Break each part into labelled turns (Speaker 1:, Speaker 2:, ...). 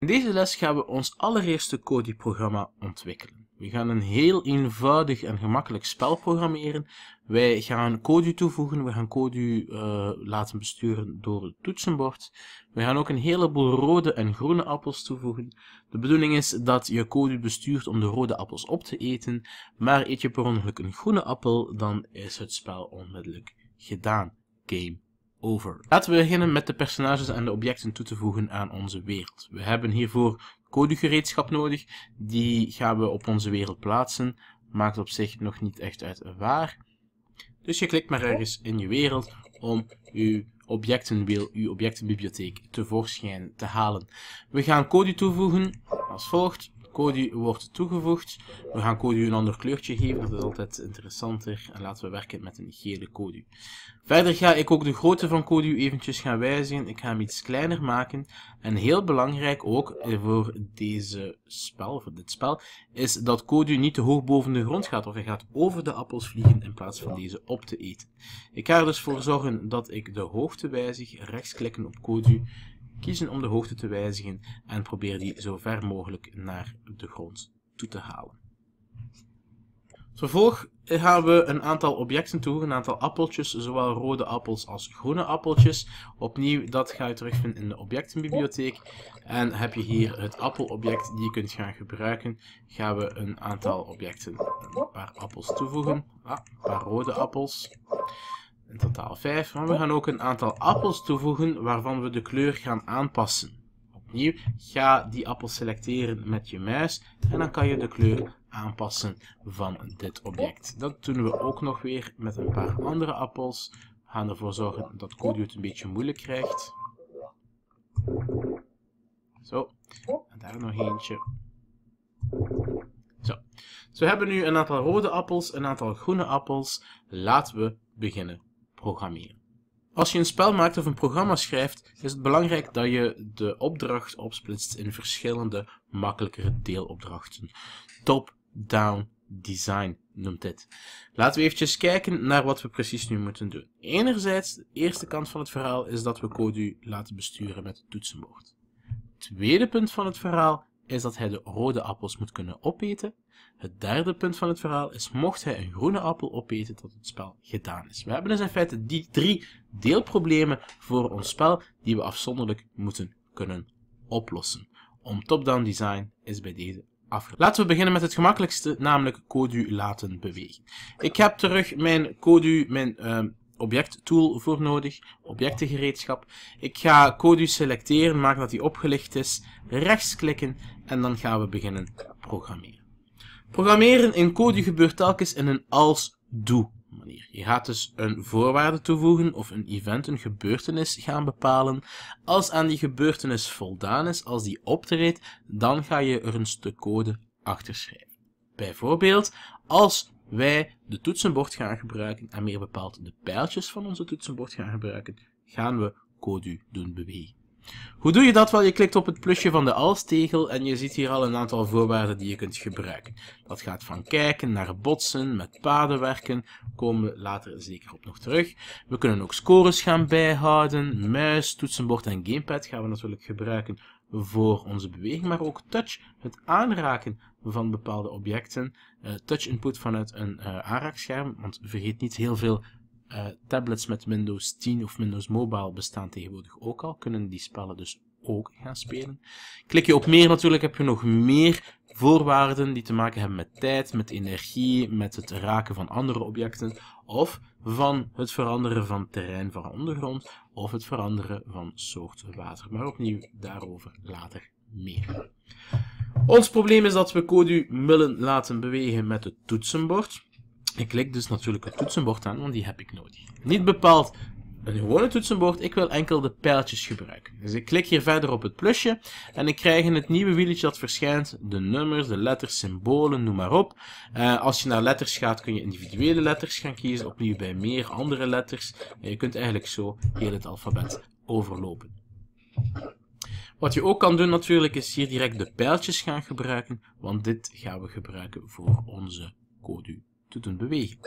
Speaker 1: In deze les gaan we ons allereerste CODI-programma ontwikkelen. We gaan een heel eenvoudig en gemakkelijk spel programmeren. Wij gaan Kodi toevoegen, we gaan Kodi eh, laten besturen door het toetsenbord. We gaan ook een heleboel rode en groene appels toevoegen. De bedoeling is dat je Kodi bestuurt om de rode appels op te eten, maar eet je per ongeluk een groene appel, dan is het spel onmiddellijk gedaan. Game over. Laten we beginnen met de personages en de objecten toe te voegen aan onze wereld. We hebben hiervoor codegereedschap nodig. Die gaan we op onze wereld plaatsen. Maakt op zich nog niet echt uit waar. Dus je klikt maar ergens in je wereld om uw wil uw objectenbibliotheek tevoorschijn te halen. We gaan code toevoegen als volgt. Cody wordt toegevoegd. We gaan Cody een ander kleurtje geven, dat is altijd interessanter. En laten we werken met een gele Cody. Verder ga ik ook de grootte van Cody eventjes gaan wijzigen. Ik ga hem iets kleiner maken. En heel belangrijk ook voor, deze spel, voor dit spel, is dat Cody niet te hoog boven de grond gaat. Of hij gaat over de appels vliegen in plaats van deze op te eten. Ik ga er dus voor zorgen dat ik de hoogte wijzig, rechtsklikken op Cody kiezen om de hoogte te wijzigen en probeer die zo ver mogelijk naar de grond toe te halen. Vervolg gaan we een aantal objecten toevoegen, een aantal appeltjes, zowel rode appels als groene appeltjes. Opnieuw, dat ga je terugvinden in de objectenbibliotheek. En heb je hier het appelobject die je kunt gaan gebruiken, gaan we een aantal objecten, een paar appels toevoegen. Ah, een paar rode appels in totaal 5, maar we gaan ook een aantal appels toevoegen waarvan we de kleur gaan aanpassen. Opnieuw, ga die appel selecteren met je muis en dan kan je de kleur aanpassen van dit object. Dat doen we ook nog weer met een paar andere appels. We gaan ervoor zorgen dat Cody het een beetje moeilijk krijgt. Zo, en daar nog eentje. Zo. we hebben nu een aantal rode appels, een aantal groene appels. Laten we beginnen programmeren. Als je een spel maakt of een programma schrijft, is het belangrijk dat je de opdracht opsplitst in verschillende makkelijkere deelopdrachten. Top-down design noemt dit. Laten we eventjes kijken naar wat we precies nu moeten doen. Enerzijds, de eerste kant van het verhaal is dat we Codu laten besturen met het toetsenbord. tweede punt van het verhaal is dat hij de rode appels moet kunnen opeten. Het derde punt van het verhaal is, mocht hij een groene appel opeten, dat het spel gedaan is. We hebben dus in feite die drie deelproblemen voor ons spel, die we afzonderlijk moeten kunnen oplossen. Om top-down design is bij deze afgelopen. Laten we beginnen met het gemakkelijkste, namelijk Kodu laten bewegen. Ik heb terug mijn Kodu, mijn uh, ehm, object tool voor nodig, objectengereedschap. Ik ga Kodu selecteren, maak dat hij opgelicht is, rechtsklikken en dan gaan we beginnen programmeren. Programmeren in code gebeurt telkens in een als-do manier. Je gaat dus een voorwaarde toevoegen of een event, een gebeurtenis gaan bepalen. Als aan die gebeurtenis voldaan is, als die optreedt, dan ga je er een stuk code achter schrijven. Bijvoorbeeld, als wij de toetsenbord gaan gebruiken, en meer bepaald de pijltjes van onze toetsenbord gaan gebruiken, gaan we code doen bewegen. Hoe doe je dat? Wel, je klikt op het plusje van de alstegel en je ziet hier al een aantal voorwaarden die je kunt gebruiken. Dat gaat van kijken naar botsen, met paden werken, komen we later zeker op nog terug. We kunnen ook scores gaan bijhouden, muis, toetsenbord en gamepad gaan we natuurlijk gebruiken voor onze beweging, maar ook touch, het aanraken van bepaalde objecten, eh, touch input vanuit een eh, aanraakscherm, want vergeet niet heel veel eh, tablets met Windows 10 of Windows Mobile bestaan tegenwoordig ook al, kunnen die spellen dus ook gaan spelen. Klik je op meer natuurlijk, heb je nog meer voorwaarden die te maken hebben met tijd, met energie, met het raken van andere objecten, of van het veranderen van terrein van ondergrond, of het veranderen van soort water. Maar opnieuw daarover later meer. Ons probleem is dat we Codu willen laten bewegen met het toetsenbord. Ik klik dus natuurlijk het toetsenbord aan, want die heb ik nodig. Niet bepaald een gewone toetsenbord, ik wil enkel de pijltjes gebruiken. Dus ik klik hier verder op het plusje en ik krijg in het nieuwe wieltje dat verschijnt de nummers, de letters, symbolen, noem maar op. Eh, als je naar letters gaat kun je individuele letters gaan kiezen, opnieuw bij meer andere letters. En eh, je kunt eigenlijk zo heel het alfabet overlopen. Wat je ook kan doen natuurlijk is hier direct de pijltjes gaan gebruiken, want dit gaan we gebruiken voor onze code te doen bewegen.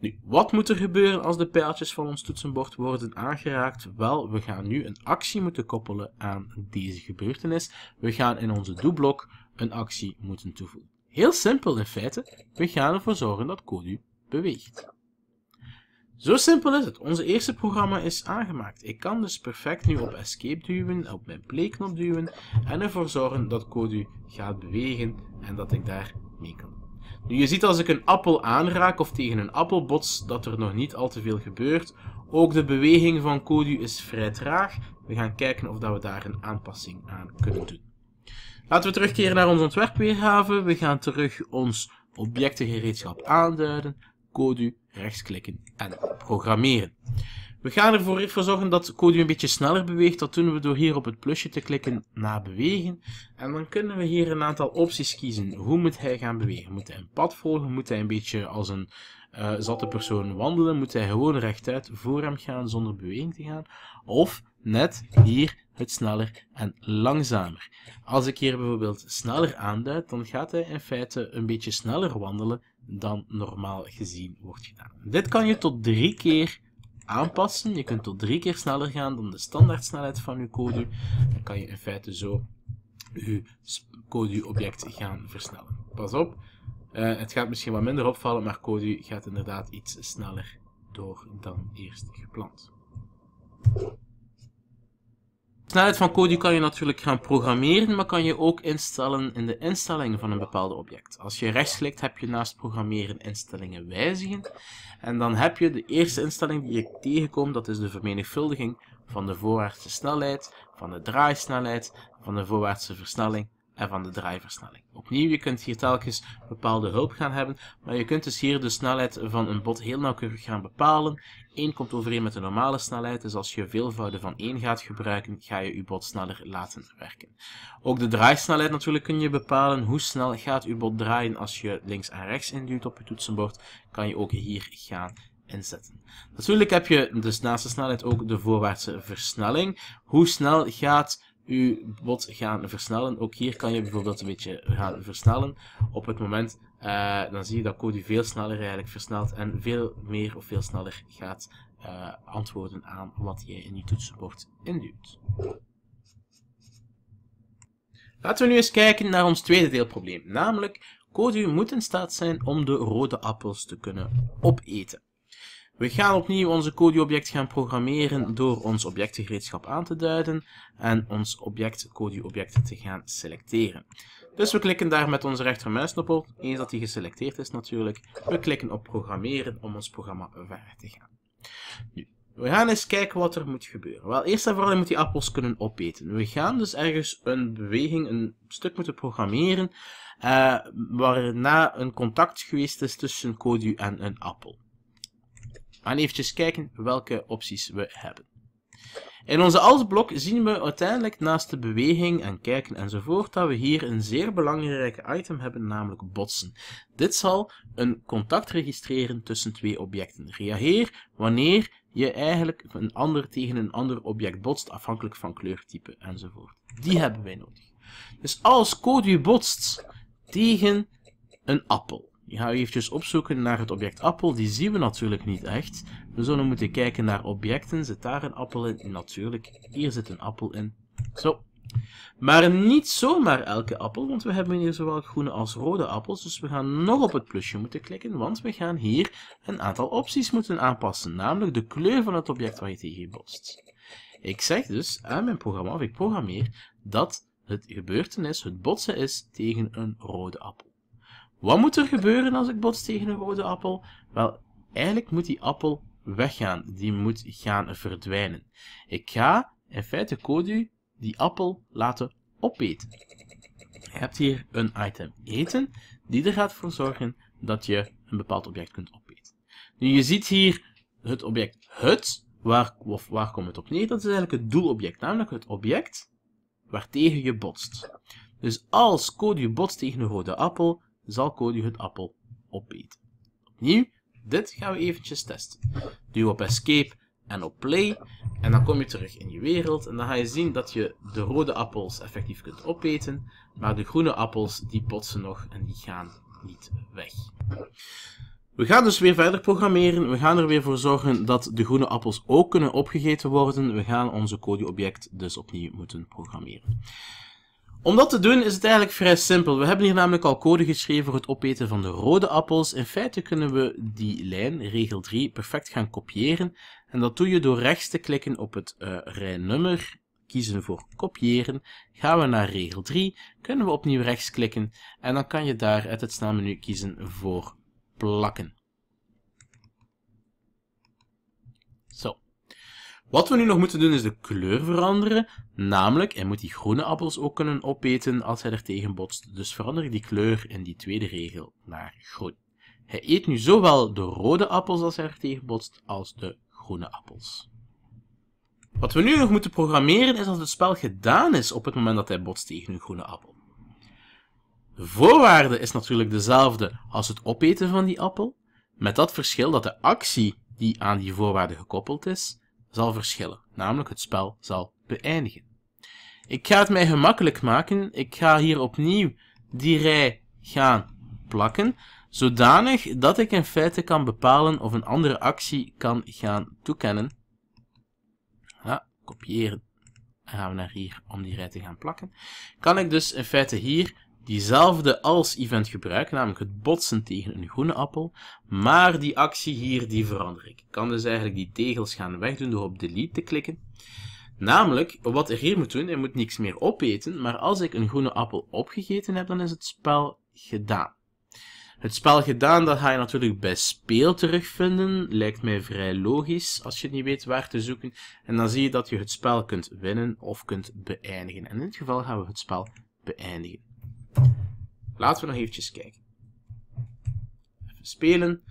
Speaker 1: Nu, wat moet er gebeuren als de pijltjes van ons toetsenbord worden aangeraakt? Wel, we gaan nu een actie moeten koppelen aan deze gebeurtenis. We gaan in onze doelblok een actie moeten toevoegen. Heel simpel in feite, we gaan ervoor zorgen dat Kodu beweegt. Zo simpel is het. Onze eerste programma is aangemaakt. Ik kan dus perfect nu op escape duwen, op mijn playknop duwen en ervoor zorgen dat Kodu gaat bewegen en dat ik daar mee kan je ziet als ik een appel aanraak of tegen een appel bots, dat er nog niet al te veel gebeurt. Ook de beweging van Kodu is vrij traag. We gaan kijken of dat we daar een aanpassing aan kunnen doen. Laten we terugkeren naar ons ontwerpweergave. We gaan terug ons objectengereedschap aanduiden. Kodu rechtsklikken en programmeren. We gaan ervoor voor zorgen dat Cody een beetje sneller beweegt. Dat doen we door hier op het plusje te klikken naar bewegen. En dan kunnen we hier een aantal opties kiezen. Hoe moet hij gaan bewegen? Moet hij een pad volgen? Moet hij een beetje als een uh, zatte persoon wandelen? Moet hij gewoon rechtuit voor hem gaan zonder beweging te gaan? Of net hier het sneller en langzamer. Als ik hier bijvoorbeeld sneller aanduid, dan gaat hij in feite een beetje sneller wandelen dan normaal gezien wordt gedaan. Dit kan je tot drie keer aanpassen. Je kunt tot drie keer sneller gaan dan de standaardsnelheid van je code. Dan kan je in feite zo je code-object gaan versnellen. Pas op, eh, het gaat misschien wat minder opvallen, maar code gaat inderdaad iets sneller door dan eerst gepland snelheid van code kan je natuurlijk gaan programmeren, maar kan je ook instellen in de instellingen van een bepaald object. Als je rechts klikt heb je naast programmeren instellingen wijzigen. En dan heb je de eerste instelling die je tegenkomt, dat is de vermenigvuldiging van de voorwaartse snelheid, van de draaisnelheid, van de voorwaartse versnelling en van de draaiversnelling. Opnieuw, je kunt hier telkens bepaalde hulp gaan hebben, maar je kunt dus hier de snelheid van een bot heel nauwkeurig gaan bepalen. 1 komt overeen met de normale snelheid, dus als je veelvouden van 1 gaat gebruiken, ga je je bot sneller laten werken. Ook de draaisnelheid natuurlijk kun je bepalen. Hoe snel gaat je bot draaien als je links en rechts induwt op je toetsenbord, kan je ook hier gaan inzetten. Natuurlijk heb je dus naast de snelheid ook de voorwaartse versnelling. Hoe snel gaat je bot gaan versnellen. Ook hier kan je bijvoorbeeld een beetje gaan versnellen. Op het moment eh, dan zie je dat Cody veel sneller eigenlijk versnelt en veel meer of veel sneller gaat eh, antwoorden aan wat jij in je toetsenbord induwt. Laten we nu eens kijken naar ons tweede deelprobleem, namelijk Cody moet in staat zijn om de rode appels te kunnen opeten. We gaan opnieuw onze codeobject object gaan programmeren door ons objectengereedschap aan te duiden en ons object CODI-object te gaan selecteren. Dus we klikken daar met onze rechtermuisknop op, eens dat die geselecteerd is natuurlijk. We klikken op programmeren om ons programma verder te gaan. Nu, we gaan eens kijken wat er moet gebeuren. Wel, eerst en vooral moet die appels kunnen opeten. We gaan dus ergens een beweging, een stuk moeten programmeren, eh, waarna een contact geweest is tussen codeu en een appel gaan eventjes kijken welke opties we hebben. In onze als-blok zien we uiteindelijk naast de beweging en kijken enzovoort dat we hier een zeer belangrijke item hebben, namelijk botsen. Dit zal een contact registreren tussen twee objecten. Reageer wanneer je eigenlijk een ander tegen een ander object botst, afhankelijk van kleurtype enzovoort. Die hebben wij nodig. Dus als Code botst tegen een appel, ik ga eventjes opzoeken naar het object appel. Die zien we natuurlijk niet echt. We zullen moeten kijken naar objecten. Zit daar een appel in? Natuurlijk. Hier zit een appel in. Zo. Maar niet zomaar elke appel, want we hebben hier zowel groene als rode appels. Dus we gaan nog op het plusje moeten klikken, want we gaan hier een aantal opties moeten aanpassen. Namelijk de kleur van het object waar je tegen botst. Ik zeg dus aan mijn programma, of ik programmeer, dat het gebeurtenis, het botsen is tegen een rode appel. Wat moet er gebeuren als ik bots tegen een rode appel? Wel, eigenlijk moet die appel weggaan. Die moet gaan verdwijnen. Ik ga in feite Kodu die appel laten opeten. Je hebt hier een item eten, die er gaat voor zorgen dat je een bepaald object kunt opeten. Nu, je ziet hier het object hut, waar, waar komt het op neer? Dat is eigenlijk het doelobject, namelijk het object waartegen je botst. Dus als Kodu botst tegen een rode appel, zal Cody het appel opeten. Opnieuw, dit gaan we eventjes testen. Duw op escape en op play. En dan kom je terug in je wereld. En dan ga je zien dat je de rode appels effectief kunt opeten. Maar de groene appels, die potsen nog en die gaan niet weg. We gaan dus weer verder programmeren. We gaan er weer voor zorgen dat de groene appels ook kunnen opgegeten worden. We gaan onze code object dus opnieuw moeten programmeren. Om dat te doen is het eigenlijk vrij simpel. We hebben hier namelijk al code geschreven voor het opeten van de rode appels. In feite kunnen we die lijn, regel 3, perfect gaan kopiëren. En dat doe je door rechts te klikken op het uh, eh, rijnummer, kiezen voor kopiëren. Gaan we naar regel 3, kunnen we opnieuw rechts klikken en dan kan je daar uit het snelmenu kiezen voor plakken. Wat we nu nog moeten doen is de kleur veranderen. Namelijk, hij moet die groene appels ook kunnen opeten als hij er tegen botst. Dus verander die kleur in die tweede regel naar groen. Hij eet nu zowel de rode appels als hij er tegen botst, als de groene appels. Wat we nu nog moeten programmeren is dat het spel gedaan is op het moment dat hij botst tegen een groene appel. De voorwaarde is natuurlijk dezelfde als het opeten van die appel, met dat verschil dat de actie die aan die voorwaarde gekoppeld is, zal verschillen, namelijk het spel zal beëindigen. Ik ga het mij gemakkelijk maken. Ik ga hier opnieuw die rij gaan plakken, zodanig dat ik in feite kan bepalen of een andere actie kan gaan toekennen. Ja, kopiëren. Dan gaan we naar hier om die rij te gaan plakken. Kan ik dus in feite hier diezelfde als-event gebruik, namelijk het botsen tegen een groene appel, maar die actie hier, die verander ik. Ik kan dus eigenlijk die tegels gaan wegdoen door op delete te klikken. Namelijk, wat er hier moet doen, hij moet niks meer opeten, maar als ik een groene appel opgegeten heb, dan is het spel gedaan. Het spel gedaan, dat ga je natuurlijk bij speel terugvinden. Lijkt mij vrij logisch als je niet weet waar te zoeken. En dan zie je dat je het spel kunt winnen of kunt beëindigen. En in dit geval gaan we het spel beëindigen. Laten we nog eventjes kijken. Even spelen.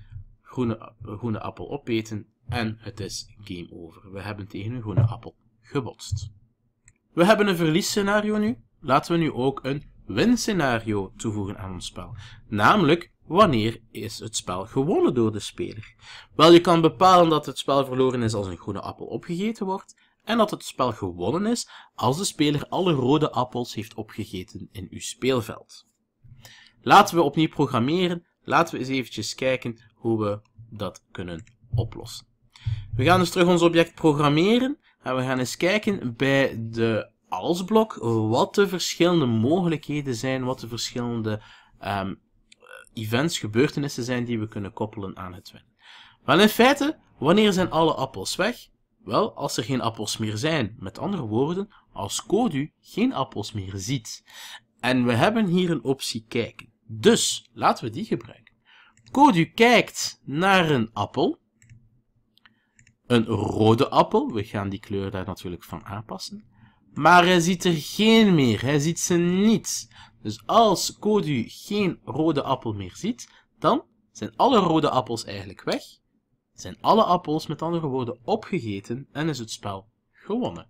Speaker 1: Groene, groene appel opeten. En het is game over. We hebben tegen een groene appel gebotst. We hebben een verliesscenario nu. Laten we nu ook een winscenario toevoegen aan ons spel. Namelijk, wanneer is het spel gewonnen door de speler? Wel, je kan bepalen dat het spel verloren is als een groene appel opgegeten wordt en dat het spel gewonnen is als de speler alle rode appels heeft opgegeten in uw speelveld. Laten we opnieuw programmeren. Laten we eens eventjes kijken hoe we dat kunnen oplossen. We gaan dus terug ons object programmeren en we gaan eens kijken bij de allesblok wat de verschillende mogelijkheden zijn, wat de verschillende um, events, gebeurtenissen zijn die we kunnen koppelen aan het winnen. Wel in feite, wanneer zijn alle appels weg? Wel, als er geen appels meer zijn. Met andere woorden, als Kodu geen appels meer ziet. En we hebben hier een optie kijken. Dus, laten we die gebruiken. Kodu kijkt naar een appel. Een rode appel. We gaan die kleur daar natuurlijk van aanpassen. Maar hij ziet er geen meer. Hij ziet ze niet. Dus als Kodu geen rode appel meer ziet, dan zijn alle rode appels eigenlijk weg zijn alle appels met andere woorden opgegeten en is het spel gewonnen.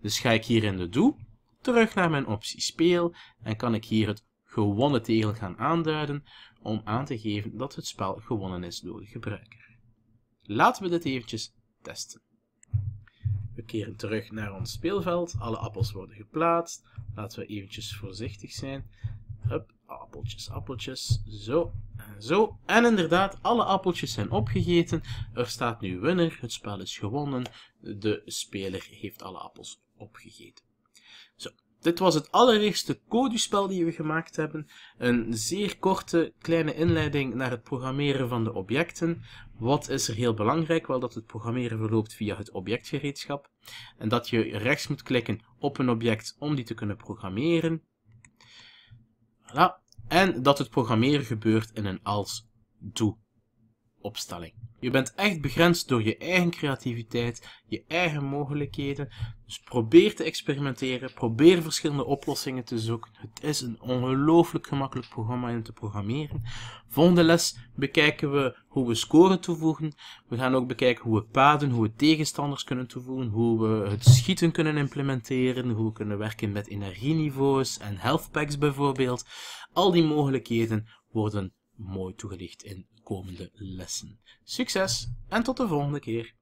Speaker 1: Dus ga ik hier in de doe terug naar mijn optie speel en kan ik hier het gewonnen tegel gaan aanduiden om aan te geven dat het spel gewonnen is door de gebruiker. Laten we dit eventjes testen. We keren terug naar ons speelveld. Alle appels worden geplaatst. Laten we eventjes voorzichtig zijn. Hup, appeltjes, appeltjes, zo en zo. En inderdaad, alle appeltjes zijn opgegeten. Er staat nu winner, het spel is gewonnen. De speler heeft alle appels opgegeten. Zo, dit was het allereerste coduspel die we gemaakt hebben. Een zeer korte, kleine inleiding naar het programmeren van de objecten. Wat is er heel belangrijk? Wel dat het programmeren verloopt via het objectgereedschap. En dat je rechts moet klikken op een object om die te kunnen programmeren. Voilà en dat het programmeren gebeurt in een als do opstelling. Je bent echt begrensd door je eigen creativiteit, je eigen mogelijkheden. Dus probeer te experimenteren, probeer verschillende oplossingen te zoeken. Het is een ongelooflijk gemakkelijk programma om te programmeren. Volgende les bekijken we hoe we scoren toevoegen. We gaan ook bekijken hoe we paden, hoe we tegenstanders kunnen toevoegen, hoe we het schieten kunnen implementeren, hoe we kunnen werken met energieniveaus en health packs bijvoorbeeld. Al die mogelijkheden worden mooi toegelicht in komende lessen. Succes en tot de volgende keer!